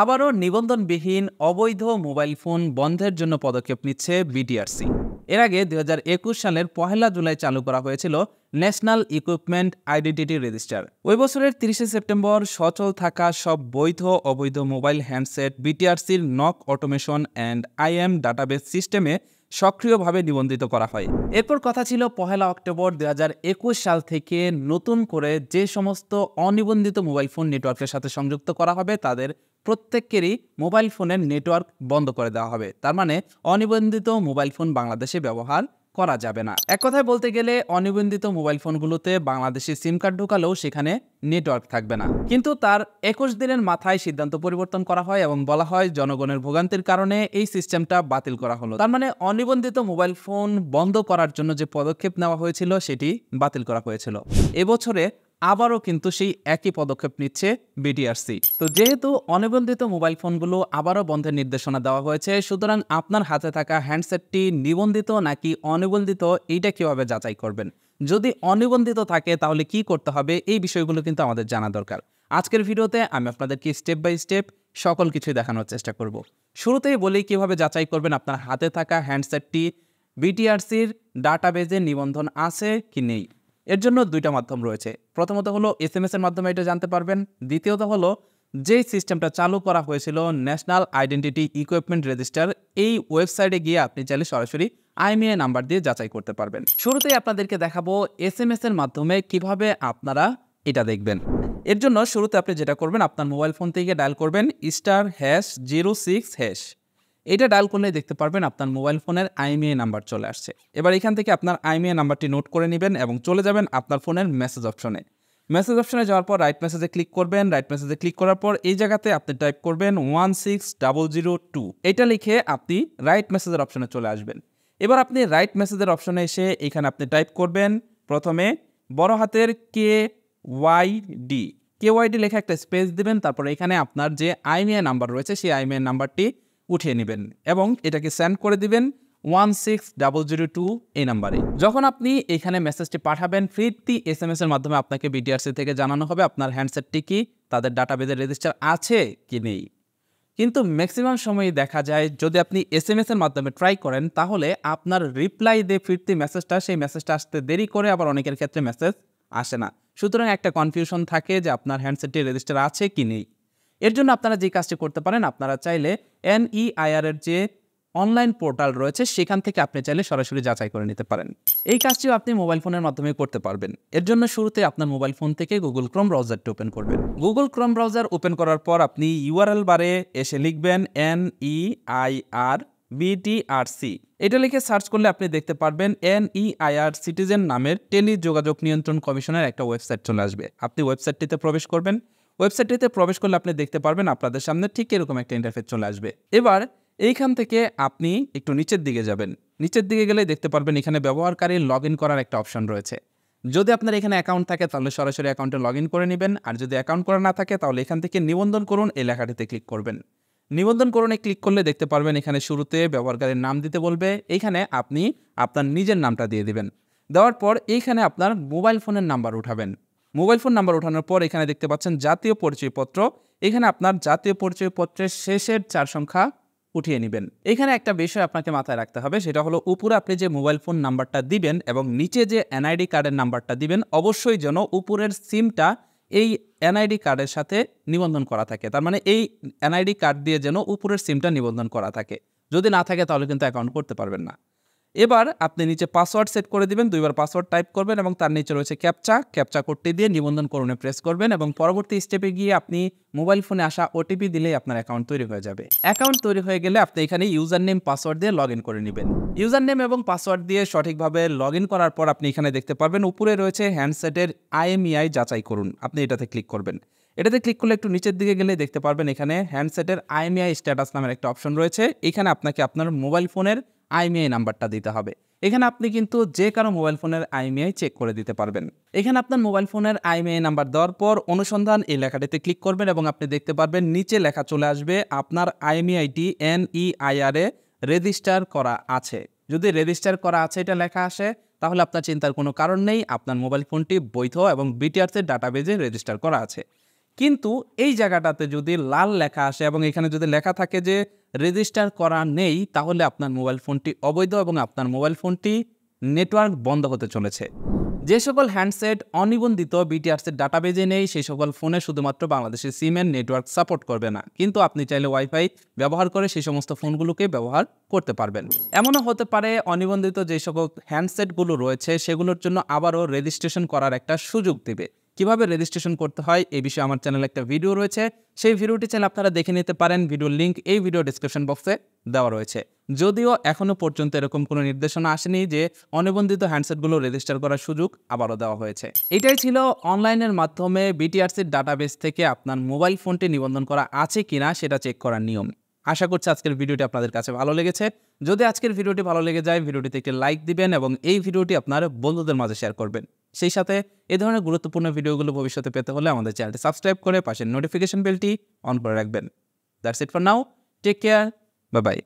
আবারও নিবন্ধনবিহীন অবৈধ mobile phone বন্ধের জন্য পদক্ষেপ নিচ্ছে বিটিআরসি এর আগে দু সালের পহেলা জুলাই চালু করা হয়েছিল ন্যাশনাল ইকুইপমেন্ট আইডেন্টিটি রেজিস্টার ওই বছরের তিরিশে সেপ্টেম্বর সচল থাকা সব বৈধ অবৈধ মোবাইল হ্যান্ডসেট বিটিআরসির নক অটোমেশন অ্যান্ড আইএম ডাটাবেস সিস্টেমে সক্রিয়ভাবে নিবন্ধিত করা হয় এরপর কথা ছিল পহেলা অক্টোবর দু সাল থেকে নতুন করে যে সমস্ত অনিবন্ধিত মোবাইল ফোন নেটওয়ার্কের সাথে সংযুক্ত করা হবে তাদের প্রত্যেকেরই মোবাইল ফোনের নেটওয়ার্ক বন্ধ করে দেওয়া হবে তার মানে অনিবন্ধিত মোবাইল ফোন বাংলাদেশে ব্যবহার করা যাবে না এক কথায় বলতে গেলে অনিবন্ধিত মোবাইল ফোনগুলোতে বাংলাদেশে সিম কার্ড ঢোকালেও সেখানে নেটওয়ার্ক থাকবে না কিন্তু তার একুশ দিনের মাথায় সিদ্ধান্ত পরিবর্তন করা হয় এবং বলা হয় জনগণের ভোগান্তির কারণে এই সিস্টেমটা বাতিল করা হলো তার মানে অনিবন্ধিত মোবাইল ফোন বন্ধ করার জন্য যে পদক্ষেপ নেওয়া হয়েছিল সেটি বাতিল করা হয়েছিল এবছরে আবারও কিন্তু সেই একই পদক্ষেপ নিচ্ছে বিটিআরসি তো যেহেতু অনিবন্ধিত মোবাইল ফোনগুলো আবারও বন্ধের নির্দেশনা দেওয়া হয়েছে সুতরাং আপনার হাতে থাকা হ্যান্ডসেটটি নিবন্ধিত নাকি অনিবন্ধিত এইটা কীভাবে যাচাই করবেন যদি অনিবন্ধিত থাকে তাহলে কি করতে হবে এই বিষয়গুলো কিন্তু আমাদের জানা দরকার আজকের ভিডিওতে আমি আপনাদেরকে স্টেপ বাই স্টেপ সকল কিছুই দেখানোর চেষ্টা করব শুরুতেই বলি কিভাবে যাচাই করবেন আপনার হাতে থাকা হ্যান্ডসেটটি বিটিআরসির ডাটাবেজে নিবন্ধন আছে কি নেই এর জন্য দুইটা মাধ্যম রয়েছে প্রথমত হলো এস এম এর মাধ্যমে এটা জানতে পারবেন দ্বিতীয়ত হলো যেই সিস্টেমটা চালু করা হয়েছিল ন্যাশনাল আইডেন্টিটি ইকুইপমেন্ট রেজিস্টার এই ওয়েবসাইটে গিয়ে আপনি চাইলে সরাসরি আইএমএ নাম্বার দিয়ে যাচাই করতে পারবেন শুরুতেই আপনাদেরকে দেখাবো এস এম এর মাধ্যমে কিভাবে আপনারা এটা দেখবেন এর জন্য শুরুতে আপনি যেটা করবেন আপনার মোবাইল ফোন থেকে ডায়াল করবেন star hash zero six hash এটা ডায়াল করলে দেখতে পারবেন আপনার মোবাইল ফোনের আইএমএ নাম্বার চলে আসছে এবার এখান থেকে আপনার আইএমএ নাম্বারটি নোট করে নেবেন এবং চলে যাবেন আপনার ফোনের মেসেজ অপশনে মেসেজ অপশনে যাওয়ার পর রাইট মেসেজে ক্লিক করবেন রাইট মেসেজে ক্লিক করার পর এই জায়গাতে আপনি টাইপ করবেন one six double zero two এটা লিখে আপনি রাইট মেসেজের অপশনে চলে আসবেন এবার আপনি রাইট মেসেজের অপশনে এসে এখানে আপনি টাইপ করবেন প্রথমে বড় হাতের কে ওয়াই ডি ডি লেখা একটা স্পেস দিবেন তারপর এখানে আপনার যে আইমিআই নাম্বার রয়েছে সেই আইমিআই নাম্বারটি উঠিয়ে নেবেন এবং এটাকে সেন্ড করে দিবেন one six double zero two এই নাম্বারে যখন আপনি এখানে মেসেজটি পাঠাবেন ফিরতি এস এম এসের এর মাধ্যমে আপনাকে বিটিআরসি থেকে জানানো হবে আপনার হ্যান্ডসেটটি কি তাদের ডাটাবেজের রেজিস্টার আছে কি নেই কিন্তু ম্যাক্সিমাম সময়ে দেখা যায় যদি আপনি এস এম এসের মাধ্যমে ট্রাই করেন তাহলে আপনার রিপ্লাই দিয়ে ফিরতি মেসেজটা সেই মেসেজটা আসতে দেরি করে আবার অনেকের ক্ষেত্রে মেসেজ আসে না সুতরাং একটা কনফিউশন থাকে যে আপনার হ্যান্ডসেটটি রেজিস্টার আছে কি নেই এর জন্য আপনারা যে কাজটি করতে পারেন আপনারা চাইলে এনইআইআর e এর যে অনলাইন পোর্টাল রয়েছে সেখান থেকে আপনি চাইলে সরাসরি যাচাই করে নিতে পারেন এই কাজটিও আপনি মোবাইল ফোনের মাধ্যমে করতে পারবেন এর জন্য শুরুতে আপনার মোবাইল ফোন থেকে গুগল ক্রোম ব্রাউজারটি ওপেন করবেন গুগল ক্রোম ব্রাউজার ওপেন করার পর আপনি ইউআরএল বারে এসে লিখবেন N E I R BTRC এটা লিখে সার্চ করলে আপনি দেখতে পারবেন এনইআইআর সিটিজেন e নামের টেলি যোগাযোগ নিয়ন্ত্রণ কমিশনের একটা ওয়েবসাইট চলে আসবে আপনি ওয়েবসাইটটিতে প্রবেশ করবেন ওয়েবসাইটটিতে প্রবেশ করলে আপনি দেখতে পারবেন আপনাদের সামনে ঠিক এরকম একটা ইন্টারফেস চলে আসবে এবার এইখান থেকে আপনি একটু নিচের দিকে যাবেন নিচের দিকে গেলে দেখতে পারবেন এখানে ব্যবহারকারী লগ করার একটা অপশন রয়েছে যদি আপনার এখানে অ্যাকাউন্ট থাকে তাহলে সরাসরি অ্যাকাউন্টে লগ করে নেবেন আর যদি অ্যাকাউন্ট করা না থাকে তাহলে এখান থেকে নিবন্ধন করুন এই লেখাটিতে ক্লিক করবেন নিবন্ধন করণে ক্লিক করলে দেখতে পারবেন এখানে শুরুতে ব্যবহারকারীর নাম দিতে বলবে এখানে আপনি আপনার নিজের নামটা দিয়ে দিবেন দেওয়ার পর এইখানে আপনার মোবাইল ফোনের নাম্বার উঠাবেন মোবাইল ফোন নাম্বার ওঠানোর পর এখানে দেখতে পাচ্ছেন জাতীয় পরিচয়পত্র এখানে আপনার জাতীয় পরিচয়পত্রের শেষের চার সংখ্যা উঠিয়ে নেবেন এখানে একটা বিষয় আপনাকে মাথায় রাখতে হবে সেটা হলো উপরে আপনি যে মোবাইল ফোন নাম্বারটা দিবেন এবং নিচে যে এনআইডি কার্ডের নাম্বারটা দিবেন অবশ্যই যেন উপরের সিমটা এই এনআইডি কার্ডের সাথে নিবন্ধন করা থাকে তার মানে এই এনআইডি কার্ড দিয়ে যেন উপরের সিমটা নিবন্ধন করা থাকে যদি না থাকে তাহলে কিন্তু অ্যাকাউন্ট করতে পারবেন না এবার আপনি নিচে পাসওয়ার্ড সেট করে দিবেন দুইবার পাসওয়ার্ড টাইপ করবেন এবং তার নিচে রয়েছে ক্যাপচা ক্যাপচা করতে দিয়ে নিবন্ধন করণে প্রেস করবেন এবং পরবর্তী স্টেপে গিয়ে আপনি মোবাইল ফোনে আসা ওটিপি দিলেই আপনার অ্যাকাউন্ট তৈরি হয়ে যাবে অ্যাকাউন্ট তৈরি হয়ে গেলে আপনি এখানে ইউজার নেম পাসওয়ার্ড দিয়ে লগ করে নেবেন ইউজার নেম এবং পাসওয়ার্ড দিয়ে সঠিকভাবে লগ করার পর আপনি এখানে দেখতে পারবেন উপরে রয়েছে হ্যান্ডসেটের আইএমইআই e যাচাই করুন আপনি এটাতে ক্লিক করবেন এটাতে ক্লিক করলে একটু নিচের দিকে গেলে দেখতে পারবেন এখানে হ্যান্ডসেটের আইএমআই স্ট্যাটাস নামের একটা অপশন রয়েছে এখানে আপনাকে আপনার মোবাইল ফোনের আইমিআই নাম্বারটা দিতে হবে এখানে আপনি কিন্তু যে কারো মোবাইল ফোনের আইএমআই চেক করে দিতে পারবেন এখানে আপনার মোবাইল ফোনের আইএমআই নাম্বার দেওয়ার পর অনুসন্ধান এই লেখাটিতে ক্লিক করবেন এবং আপনি দেখতে পারবেন নিচে লেখা চলে আসবে আপনার আইএমআইটি এন ই এ রেজিস্টার করা আছে যদি রেজিস্টার করা আছে এটা লেখা আসে তাহলে আপনার চিন্তার কোনো কারণ নেই আপনার মোবাইল ফোনটি বৈধ এবং বিটিআরসের ডাটাবেজে রেজিস্টার করা আছে কিন্তু এই জায়গাটাতে যদি লাল লেখা আসে এবং এখানে যদি লেখা থাকে যে রেজিস্টার করা নেই তাহলে আপনার মোবাইল ফোনটি অবৈধ এবং আপনার মোবাইল ফোনটি নেটওয়ার্ক বন্ধ হতে চলেছে যে সকল হ্যান্ডসেট অনিবন্ধিত বিটিআরসের ডাটাবেজে নেই সেই সকল ফোনে শুধুমাত্র বাংলাদেশের সিমের নেটওয়ার্ক সাপোর্ট করবে না কিন্তু আপনি চাইলে ওয়াইফাই ব্যবহার করে সেই সমস্ত ফোনগুলোকে ব্যবহার করতে পারবেন এমনও হতে পারে অনিবন্ধিত যে সকল হ্যান্ডসেটগুলো রয়েছে সেগুলোর জন্য আবারও রেজিস্ট্রেশন করার একটা সুযোগ দেবে কিভাবে রেজিস্ট্রেশন করতে হয় এই বিষয়ে আমার চ্যানেলে একটা ভিডিও রয়েছে সেই ভিডিওটি চ্যানেল আপনারা দেখে নিতে পারেন ভিডিওর লিঙ্ক এই ভিডিও ডিসক্রিপশন বক্সে দেওয়া রয়েছে যদিও এখনও পর্যন্ত এরকম কোনো নির্দেশনা আসেনি যে অনিবন্ধিত হ্যান্ডসেটগুলো রেজিস্টার করার সুযোগ আবারও দেওয়া হয়েছে এটাই ছিল অনলাইনের মাধ্যমে বিটিআরসির ডাটাবেস থেকে আপনার মোবাইল ফোনটি নিবন্ধন করা আছে কিনা সেটা চেক করার নিয়ম আশা করছি আজকের ভিডিওটি আপনাদের কাছে ভালো লেগেছে যদি আজকের ভিডিওটি ভালো লেগে যায় ভিডিওটিতে একটি লাইক দিবেন এবং এই ভিডিওটি আপনার বন্ধুদের মাঝে শেয়ার করবেন সেই সাথে এ ধরনের গুরুত্বপূর্ণ ভিডিওগুলো ভবিষ্যতে পেতে হলে আমাদের চ্যানেলটি সাবস্ক্রাইব করে পাশের নোটিফিকেশন বেলটি অন করে রাখবেন that's it for now take care bye by